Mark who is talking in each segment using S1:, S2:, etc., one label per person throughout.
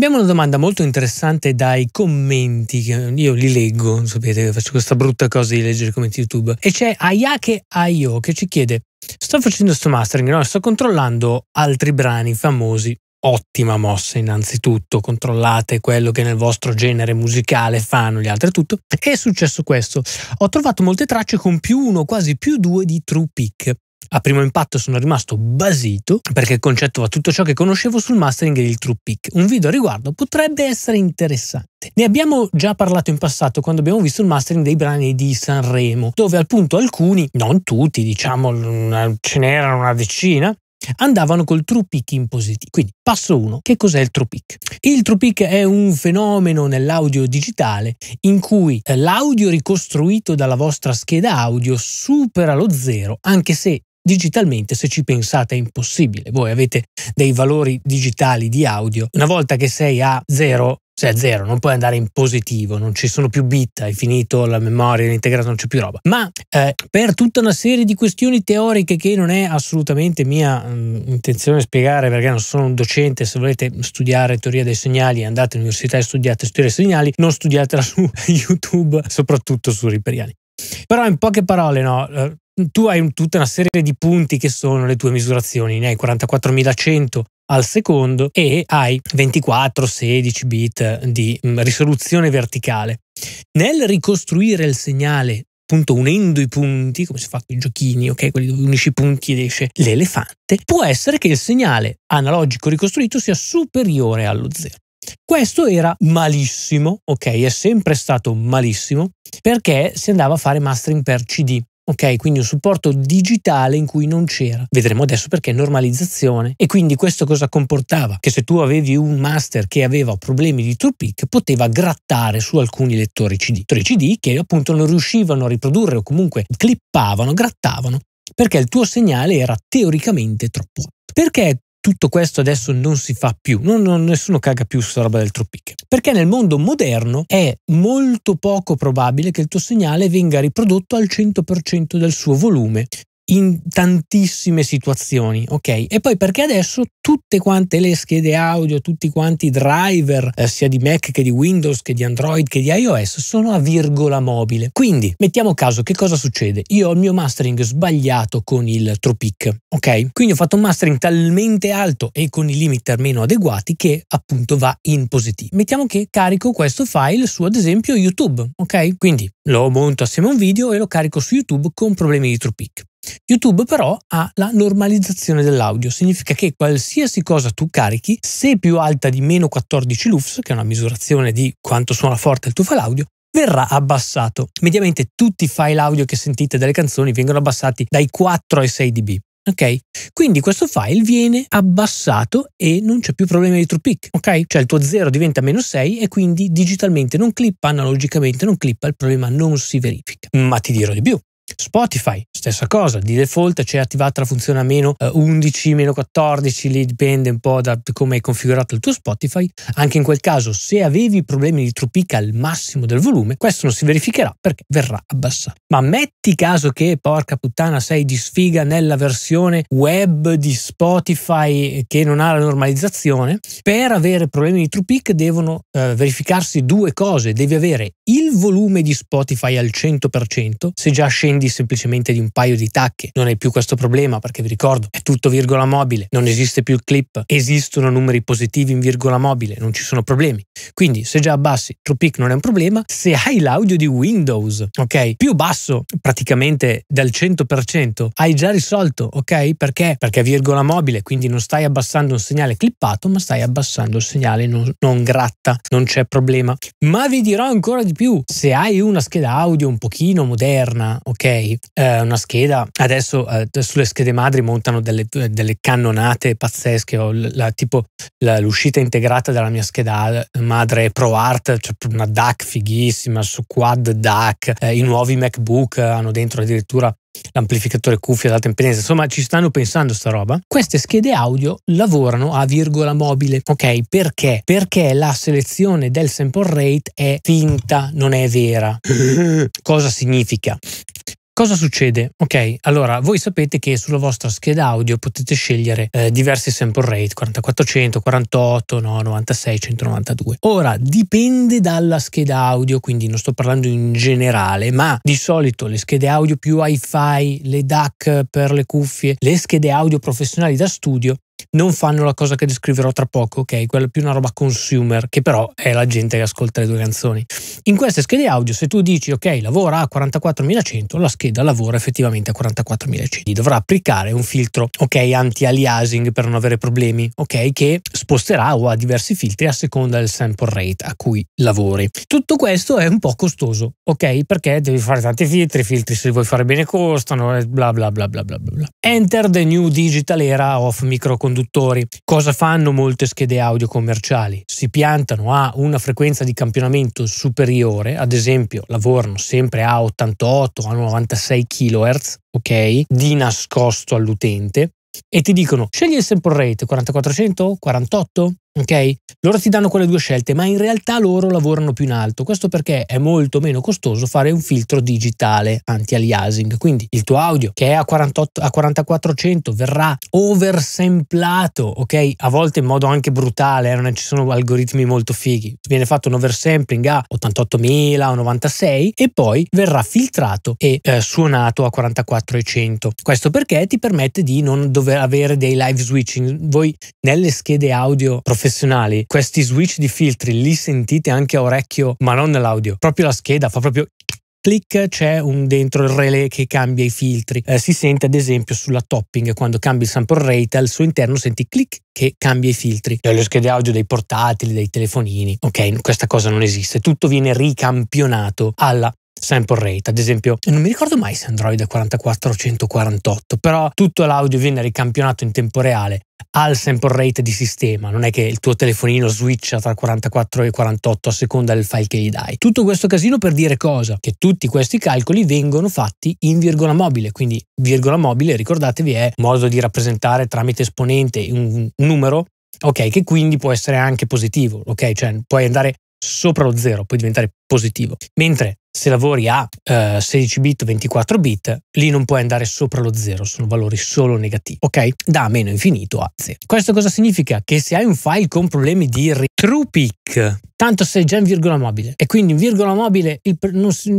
S1: Abbiamo una domanda molto interessante dai commenti, che io li leggo, sapete faccio questa brutta cosa di leggere i commenti YouTube, e c'è Ayake Ayo che ci chiede, sto facendo sto mastering, no? sto controllando altri brani famosi, ottima mossa innanzitutto, controllate quello che nel vostro genere musicale fanno gli altri tutto. E è successo questo, ho trovato molte tracce con più uno, quasi più due di true Peak, a primo impatto sono rimasto basito perché il concetto va tutto ciò che conoscevo sul mastering e il true pick. Un video a riguardo potrebbe essere interessante. Ne abbiamo già parlato in passato quando abbiamo visto il mastering dei brani di Sanremo, dove al punto alcuni, non tutti, diciamo ce n'erano una decina, andavano col true pick in positivo. Quindi passo 1, che cos'è il true pick? Il true pick è un fenomeno nell'audio digitale in cui eh, l'audio ricostruito dalla vostra scheda audio supera lo zero, anche se Digitalmente, se ci pensate, è impossibile. Voi avete dei valori digitali di audio. Una volta che sei a zero, sei a zero, non puoi andare in positivo, non ci sono più bit, hai finito la memoria integrata, non c'è più roba. Ma eh, per tutta una serie di questioni teoriche che non è assolutamente mia mh, mm, intenzione spiegare perché non sono un docente, se volete studiare teoria dei segnali andate all'università e studiate teoria dei segnali, non studiatela su YouTube, soprattutto su Riperiani. Però in poche parole, no, eh, tu hai tutta una serie di punti che sono le tue misurazioni, ne hai 44.100 al secondo e hai 24-16 bit di mm, risoluzione verticale. Nel ricostruire il segnale, appunto unendo i punti, come si fa con i giochini, ok, quelli dove unisci i punti ed esce l'elefante, può essere che il segnale analogico ricostruito sia superiore allo zero. Questo era malissimo, ok, è sempre stato malissimo, perché si andava a fare mastering per CD. Ok, quindi un supporto digitale in cui non c'era. Vedremo adesso perché normalizzazione. E quindi questo cosa comportava? Che se tu avevi un master che aveva problemi di true peak, poteva grattare su alcuni lettori CD. Lettori CD che appunto non riuscivano a riprodurre o comunque clippavano, grattavano, perché il tuo segnale era teoricamente troppo alto. Perché tutto questo adesso non si fa più, non, non, nessuno caga più su questa roba del tropicche. Perché nel mondo moderno è molto poco probabile che il tuo segnale venga riprodotto al 100% del suo volume, in tantissime situazioni, ok? E poi perché adesso tutte quante le schede audio, tutti quanti i driver, eh, sia di Mac che di Windows, che di Android, che di iOS, sono a virgola mobile. Quindi, mettiamo caso che cosa succede? Io ho il mio mastering sbagliato con il Tropic, ok? Quindi ho fatto un mastering talmente alto e con i limiter meno adeguati che appunto va in positivo. Mettiamo che carico questo file su ad esempio YouTube, ok? Quindi lo monto assieme a un video e lo carico su YouTube con problemi di Tropic. YouTube però ha la normalizzazione dell'audio, significa che qualsiasi cosa tu carichi, se più alta di meno 14 lufs, che è una misurazione di quanto suona forte il tuo file audio, verrà abbassato. Mediamente tutti i file audio che sentite dalle canzoni vengono abbassati dai 4 ai 6 dB. Ok? Quindi questo file viene abbassato e non c'è più problema di true peak, ok? Cioè il tuo 0 diventa meno 6 e quindi digitalmente non clippa, analogicamente non clippa, il problema non si verifica. Ma ti dirò di più. Spotify, stessa cosa, di default c'è attivata la funzione a meno 11, eh, meno 14, lì dipende un po' da come è configurato il tuo Spotify. Anche in quel caso, se avevi problemi di trupica al massimo del volume, questo non si verificherà perché verrà abbassato. Ma metti caso che, porca puttana, sei di sfiga nella versione web di Spotify eh, che non ha la normalizzazione, per avere problemi di TruePic devono eh, verificarsi due cose. Devi avere il volume di Spotify al 100%, se già scendi semplicemente di un paio di tacche, non hai più questo problema perché vi ricordo è tutto virgola mobile, non esiste più il clip, esistono numeri positivi in virgola mobile, non ci sono problemi. Quindi se già abbassi True TruePic non è un problema, se hai l'audio di Windows, ok, più basso praticamente dal 100%, hai già risolto, ok? Perché? Perché virgola mobile, quindi non stai abbassando un segnale clippato, ma stai abbassando il segnale non, non gratta, non c'è problema. Ma vi dirò ancora di più, se hai una scheda audio un pochino moderna, ok, eh, una scheda, adesso eh, sulle schede madri montano delle, delle cannonate pazzesche, ho la, tipo la, l'uscita integrata della mia scheda eh, madre Pro Art, cioè una DAC fighissima su quad DAC, eh, i nuovi MacBook eh, hanno dentro addirittura l'amplificatore cuffia della Tempenese, insomma ci stanno pensando sta roba. Queste schede audio lavorano a virgola mobile, ok? Perché? Perché la selezione del sample rate è finta, non è vera. Cosa significa? Cosa succede? Ok, allora voi sapete che sulla vostra scheda audio potete scegliere eh, diversi sample rate, 4400, 48, no, 96, 192. Ora, dipende dalla scheda audio, quindi non sto parlando in generale, ma di solito le schede audio più hi-fi, le DAC per le cuffie, le schede audio professionali da studio non fanno la cosa che descriverò tra poco, ok? Quella più una roba consumer, che però è la gente che ascolta le due canzoni. In queste schede audio, se tu dici, ok, lavora a 44.100, la scheda lavora effettivamente a 44.100. Dovrà applicare un filtro, ok, anti-aliasing per non avere problemi, ok? Che sposterà o ha diversi filtri a seconda del sample rate a cui lavori. Tutto questo è un po' costoso, ok? Perché devi fare tanti filtri, i filtri se vuoi fare bene costano, bla bla bla bla bla bla. Enter the new digital era of microcontrollers conduttori. Cosa fanno molte schede audio commerciali? Si piantano a una frequenza di campionamento superiore, ad esempio lavorano sempre a 88 a 96 kHz, ok? Di nascosto all'utente e ti dicono scegli il sample rate 4400, 48, Ok? Loro ti danno quelle due scelte, ma in realtà loro lavorano più in alto. Questo perché è molto meno costoso fare un filtro digitale anti-aliasing. Quindi il tuo audio che è a, 48, a 4400 verrà oversamplato, ok? A volte in modo anche brutale, eh? ci sono algoritmi molto fighi. Viene fatto un oversampling a 88.000 o 96 e poi verrà filtrato e eh, suonato a 4400. Questo perché ti permette di non dover avere dei live switching. Voi nelle schede audio professionali professionali, questi switch di filtri li sentite anche a orecchio, ma non nell'audio. Proprio la scheda fa proprio click, c'è un dentro il relay che cambia i filtri. Eh, si sente ad esempio sulla topping, quando cambi il sample rate al suo interno senti click che cambia i filtri. Cioè le schede audio dei portatili, dei telefonini. Ok, questa cosa non esiste. Tutto viene ricampionato alla sample rate, ad esempio, non mi ricordo mai se Android è 44 o 148, però tutto l'audio viene ricampionato in tempo reale al sample rate di sistema, non è che il tuo telefonino switcha tra 44 e 48 a seconda del file che gli dai. Tutto questo casino per dire cosa? Che tutti questi calcoli vengono fatti in virgola mobile, quindi virgola mobile, ricordatevi, è modo di rappresentare tramite esponente un numero, ok, che quindi può essere anche positivo, ok, cioè puoi andare sopra lo zero, puoi diventare positivo. Mentre se lavori a eh, 16 bit o 24 bit, lì non puoi andare sopra lo 0, sono valori solo negativi, ok? Da meno infinito a 0. Questo cosa significa? Che se hai un file con problemi di retrupic, tanto sei già in virgola mobile e quindi in virgola mobile il, non, si,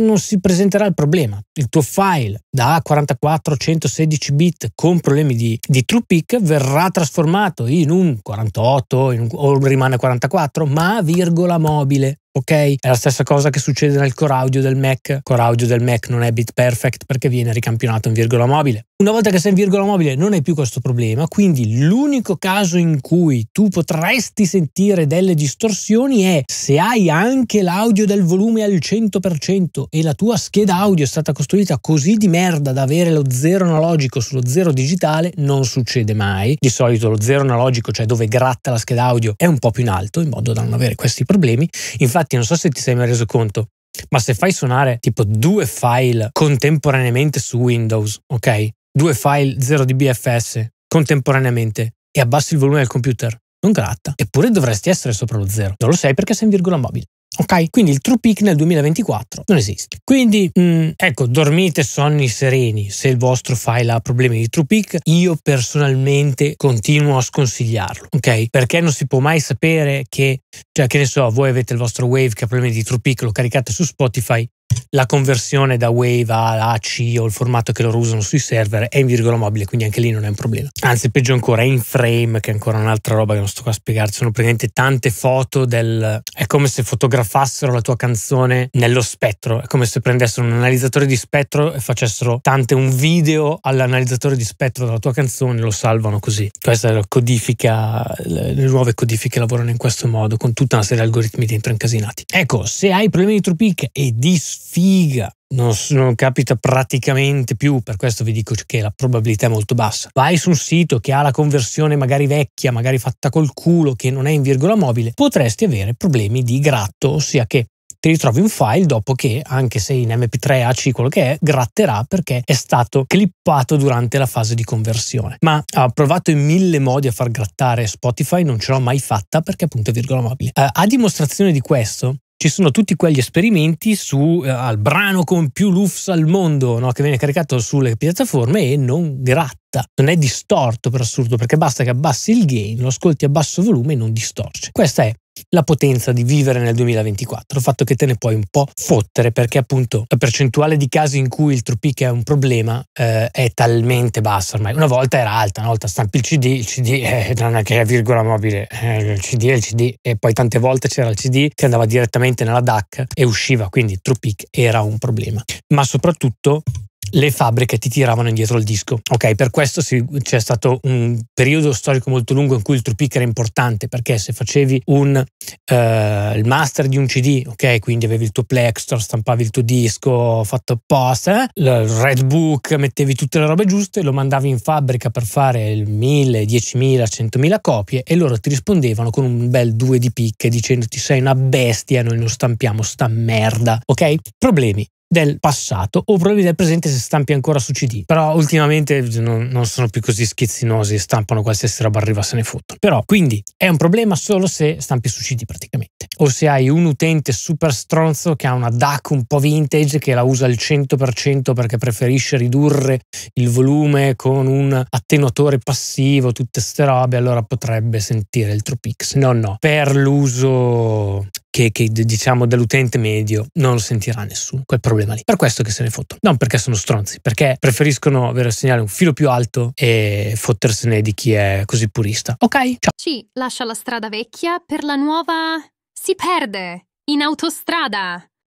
S1: non, si, presenterà il problema. Il tuo file da 44 116 bit con problemi di, di true peak verrà trasformato in un 48 in un, o rimane 44 ma virgola mobile ok? È la stessa cosa che succede nel core audio del Mac. Core audio del Mac non è bit perfect perché viene ricampionato in virgola mobile. Una volta che sei in virgola mobile non hai più questo problema, quindi l'unico caso in cui tu potresti sentire delle distorsioni è se hai anche l'audio del volume al 100% e la tua scheda audio è stata costruita così di merda da avere lo 0 analogico sullo 0 digitale, non succede mai. Di solito lo 0 analogico, cioè dove gratta la scheda audio, è un po' più in alto in modo da non avere questi problemi. Infatti non so se ti sei mai reso conto, ma se fai suonare tipo due file contemporaneamente su Windows, ok? due file 0 dBFS contemporaneamente e abbassi il volume del computer, non gratta. Eppure dovresti essere sopra lo 0. Non lo sei perché sei in virgola mobile. Ok? Quindi il true peak nel 2024 non esiste. Quindi, mh, mm, ecco, dormite sonni sereni se il vostro file ha problemi di true peak. Io personalmente continuo a sconsigliarlo, ok? Perché non si può mai sapere che, cioè, che ne so, voi avete il vostro wave che ha problemi di true peak, lo caricate su Spotify la conversione da Wave a AC o il formato che loro usano sui server è in virgola mobile, quindi anche lì non è un problema. Anzi, peggio ancora, è in frame, che è ancora un'altra roba che non sto qua a spiegare. Sono praticamente tante foto del... È come se fotografassero la tua canzone nello spettro, è come se prendessero un analizzatore di spettro e facessero tante un video all'analizzatore di spettro della tua canzone e lo salvano così. Questa è la codifica, le nuove codifiche lavorano in questo modo, con tutta una serie di algoritmi dentro incasinati. Ecco, se hai problemi di Trupic e di sfiga non, non, capita praticamente più, per questo vi dico che la probabilità è molto bassa. Vai su un sito che ha la conversione magari vecchia, magari fatta col culo, che non è in virgola mobile, potresti avere problemi di gratto, ossia che ti ritrovi un file dopo che, anche se in MP3 AC quello che è, gratterà perché è stato clippato durante la fase di conversione. Ma ho provato in mille modi a far grattare Spotify, non ce l'ho mai fatta perché appunto è virgola mobile. Eh, a dimostrazione di questo, ci sono tutti quegli esperimenti su, eh, al brano con più lufs al mondo no? che viene caricato sulle piattaforme e non gratta, non è distorto per assurdo perché basta che abbassi il gain, lo ascolti a basso volume e non distorce. Questa è la potenza di vivere nel 2024, il fatto che te ne puoi un po' fottere perché appunto la percentuale di casi in cui il true trupic è un problema eh, è talmente bassa ormai. Una volta era alta, una volta stampi il CD, il CD eh, non è che è virgola mobile, eh, il CD è il CD e poi tante volte c'era il CD che andava direttamente nella DAC e usciva, quindi il trupic era un problema. Ma soprattutto le fabbriche ti tiravano indietro il disco. Ok, per questo c'è stato un periodo storico molto lungo in cui il true pick era importante perché se facevi un, eh, il master di un CD, ok, quindi avevi il tuo Plextor, stampavi il tuo disco fatto apposta, eh, il Red Book, mettevi tutte le robe giuste, lo mandavi in fabbrica per fare il 1000, 10.000, 100.000 copie e loro ti rispondevano con un bel 2 di picche dicendo ti sei una bestia, noi non stampiamo sta merda, ok? Problemi del passato o problemi del presente se stampi ancora su CD. Però ultimamente non, non, sono più così schizzinosi, e stampano qualsiasi roba arriva, se ne fottono. Però quindi è un problema solo se stampi su CD praticamente. O se hai un utente super stronzo che ha una DAC un po' vintage che la usa al 100% perché preferisce ridurre il volume con un attenuatore passivo, tutte ste robe, allora potrebbe sentire il Tropix. No, no, per l'uso che, che diciamo dell'utente medio non lo sentirà nessuno, quel problema lì. Per questo che se ne fottono, non perché sono stronzi, perché preferiscono avere a segnale un filo più alto e fottersene di chi è così purista. Ok? Ciao. ci lascia la strada vecchia per la nuova... Si perde in autostrada.